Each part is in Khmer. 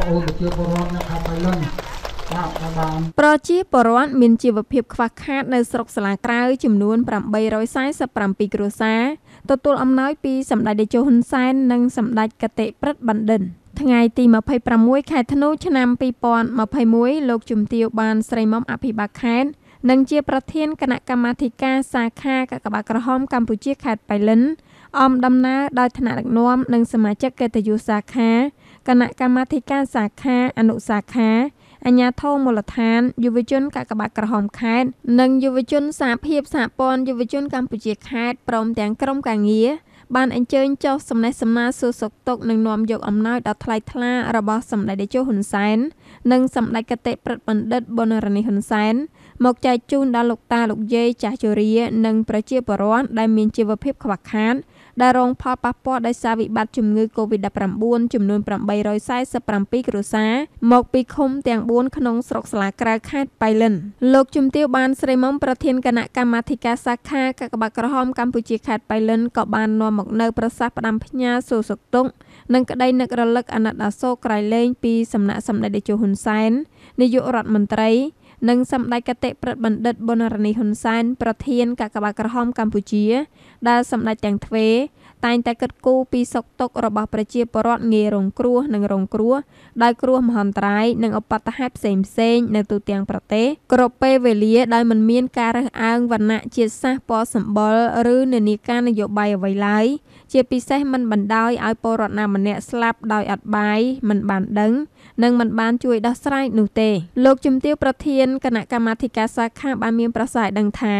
ប្អូនប្រជាពលរដ្ឋនៅខេត្តបៃលិនប្រជាពលរដ្ឋមានជីវភាពខ្វះខាតនៅស្រុកសាលាក្រៅចំនួន847គ្រួសារទទួលអំណោយពីសម្ដេចតេជោហ៊ុនសែននិងសម្ដេចកតិប្រិទ្ធបណ្ឌិតថ្ងៃទី26ខែធ្នូឆ្នាំ2021លោកជំទាវបាន ស្រីមុំអភិបាលខេត្តនិងជាប្រធានគណៈកម្មាធិការសាខាកាកបាទក្រហម កម្ពុជាខេត្តបៃលិនអំដំណើរដោយថ្នាក់ដឹកនាំ និងសមាជិកកិត្តិយសសាខាគណៈកម្មាធិការសាខាអនុសាខាអាជ្ញាធរមូលដ្ឋានយុវជនកាកបាទក្រហមខេត្តនិងយុវជនសារភាពសហព័ន្ធយុវជនកម្ពុជាខេត្តព្រមទាំងក្រុមការងារបានអញ្ជើញចុះសំណេះសំណាលសួរសុខទុក្ខនិងនាំយកអំណោយដ៏ថ្លៃថ្លារបស់សម្ដេចតេជោហ៊ុនសែននិងសម្ដេចគតិប្រិទ្ធបណ្ឌិតប៊ុនរ៉ានីហ៊ុនសែនមកចែកជូនដល់លោកតាលោកយាយចាស់ជរា និងប្រជាពលរដ្ឋដែលមានជីវភាពខ្វះខាតដែលរងផលប៉ះពាល់ដោយសារវិបត្តិជំងឺ Covid-19 ចំនួន847គ្រួសារមកពីឃុំទាំង4ក្នុងស្រុកស្លាក្រៅខេត្តប៉ៃលិនលោកជំទាវបាន ស្រីមុំប្រធានគណៈកម្មាធិការសាខាកាកបាទក្រហមកម្ពុជាខេត្តប៉ៃលិនក៏បាននាំមកនៅប្រសាសន៍ផ្ដាំផ្ញើសួរសុខទុក្ខនិងក្តីនឹករលឹកអាណិតអាសូរក្រៃលែងពីសំណាក់សម្ដេចតេជោហ៊ុនសែននាយករដ្ឋមន្ត្រីនិងសម្ដេចគតិព្រឹទ្ធបណ្ឌិតបុណរណីហ៊ុនសែនប្រធាន កាកបាទក្រហមកម្ពុជាដែលសម្ដេចទាំងទ្វេតែងតែគិតគូរពីសុខទុក្ខរបស់ប្រជាពលរដ្ឋងាយរងគ្រោះនិងរងគ្រោះដោយគ្រោះមហន្តរាយនិងឧបទ្ទហេតុផ្សេងៗនៅទូទាំងប្រទេសគ្រប់ពេលវេលាដោយមិនមានការរើសអើងវណ្ណៈជាតិសាសន៍ពណ៌សម្បុរឬនានាការ នយោបាយអ្វីឡើយជាពិសេសមិនបណ្ដោយឲ្យពលរដ្ឋណាម្នាក់ស្លាប់ដោយអត់បាយមិនបានដឹង និងមិនបានជួយដោះស្រាយនោះទេលោកជំទាវប្រធាននគណៈកម្មាធិការសាខាបានមានប្រសាសន៍ដឹងថា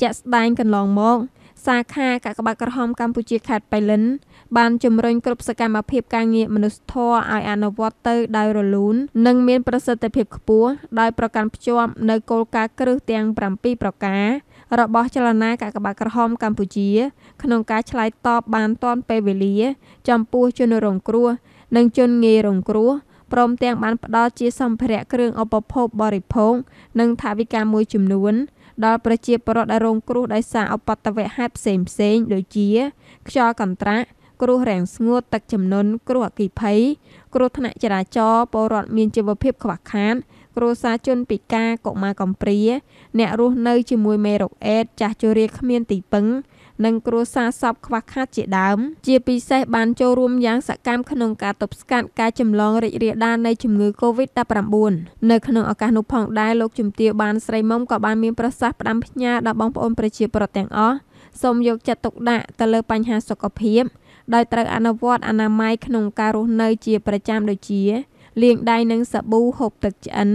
ជាក់ស្ដែងកន្លងមក សាខាកាកបាទក្រហមកម្ពុជាខេត្តបៃលិនបានជំរុញគ្រប់សកម្មភាពការងារមនុស្សធម៌ឲ្យអនុវត្តទៅដោយរលូននិងមានប្រសិទ្ធភាពខ្ពស់ដោយប្រកាន់ភ្ជាប់នូវគោលការណ៍គ្រឹះទាំង7ប្រការរបស់ចលនាកាកបាទក្រហមកម្ពុជាក្នុងការឆ្លើយតបបានទាន់ពេលវេលា ចំពោះជនរងគ្រោះនិងជនងាយរងគ្រោះព្រមទាំងបានផ្ដល់ជាសម្ភារៈគ្រឿងឧបភោគបរិភោគនិងថវិកាមួយចំនួនដល់ប្រជាពលរដ្ឋដែលរងគ្រោះដោយសារឧបទ្ទវហេតុផ្សេងៗដូចជា ខ្យល់កន្ត្រាក់គ្រោះរាំងស្ងួតទឹកជំនន់គ្រោះអគ្គិភ័យគ្រោះថ្នាក់ចរាចរណ៍ពលរដ្ឋមានជីវភាពខ្វះខាតគ្រួសារជនពិការកុមារកំព្រា អ្នករស់នៅជាមួយមេរោគអេដស៍ចាស់ជរាគ្មានទីពឹង។និងគ្រួសារសពខ្វះខាតជាដើម ជាពិសេសបានចូលរួមយ៉ាងសកម្មក្នុងការទប់ស្កាត់ការចម្លងរីករាលដាលនៃជំងឺ Covid-19 នៅក្នុងឱកាសនោះផងដែរលោកជំទាវបាន ស្រីមុំក៏បាន មានប្រសាសន៍ផ្ដាំផ្ញើដល់បងប្អូនប្រជាពលរដ្ឋទាំងអស់សូមយកចិត្តទុកដាក់ទៅលើបញ្ហាសុខភាព ដោយត្រូវអនុវត្តអនាម័យក្នុងការរស់នៅជាប្រចាំដូចជា លាងដៃនឹងសាប៊ូហូបទឹកឆ្អិន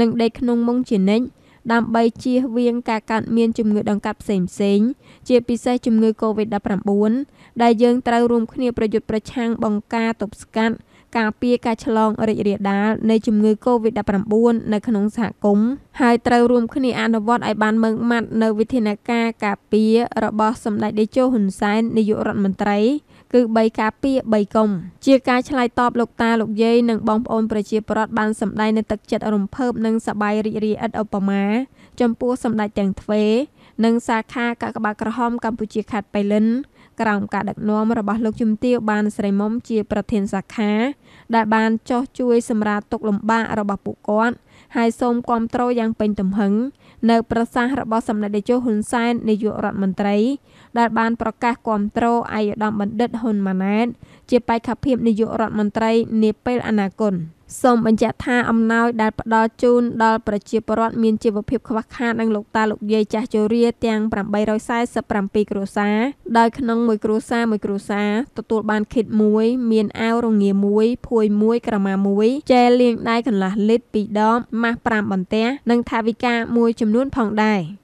និងដេកក្នុងមុងជានិច្ចដើម្បីជៀសវាងការកើតមានជំងឺដង្កាត់ផ្សេងៗជាពិសេសជំងឺ Covid-19 ដែលយើងត្រូវរួមគ្នាប្រយុទ្ធប្រឆាំងបង្ការទប់ស្កាត់ការពារការឆ្លងរីករាលដាលនៃជំងឺ Covid-19 នៅក្នុងសហគមន៍ហើយត្រូវរួមគ្នាអនុវត្តឱ្យបានម៉ឺងម៉ាត់នូវវិធានការការពាររបស់សម្តេចតេជោហ៊ុនសែននាយករដ្ឋមន្ត្រី។គឺ3ការពារ3កុំជាការឆ្លើយតបលោកតាលោកយាយនិងបងប្អូនប្រជាពលរដ្ឋបានសម្ដែងនៅទឹកចិត្តរំភើបនិងសប្បាយរីករាយឥតឧបមាចំពោះសម្ដេចទាំងទ្វេនិងសាខាកាកបាទក្រហមកម្ពុជាខេត្តប៉ៃលិនក្រោមការដឹកនាំរបស់លោកជំទាវ បានស្រីមុំជាប្រធានសាខា ដែលបានចោះជួយ សម្រាលទុកលំបាករបស់ពួកគាត់ហើយសូមគាំទ្រយ៉ាងពេញទំហឹងនៅ ប្រសាសន៍របស់សម្ដេចតេជោហ៊ុនសែននាយករដ្ឋមន្ត្រី ដែលបានប្រកាសគាំទ្រឯកឧត្តមបណ្ឌិតហ៊ុនម៉ាណែតជាបេក្ខភាពនាយករដ្ឋមន្ត្រី នាពេលអនាគតសូមបញ្ជាក់ថាអំណោយដែលផ្ដល់ជូនដល់ប្រជាពលរដ្ឋមានជីវភាពខ្វះខាតនិងលោកតាលោកយាយចាស់ជរាទាំង847គ្រួសារដោយក្នុងមួយគ្រួសារមួយគ្រួសារទទួលបានឃិតមួយមានអាវរងាមួយភួយមួយក្រមាមួយជែលលាងដៃកន្លះលីត្រ2ដបម៉ាស់5បន្ទះនិងថវិកាមួយចំនួនផងដែរ។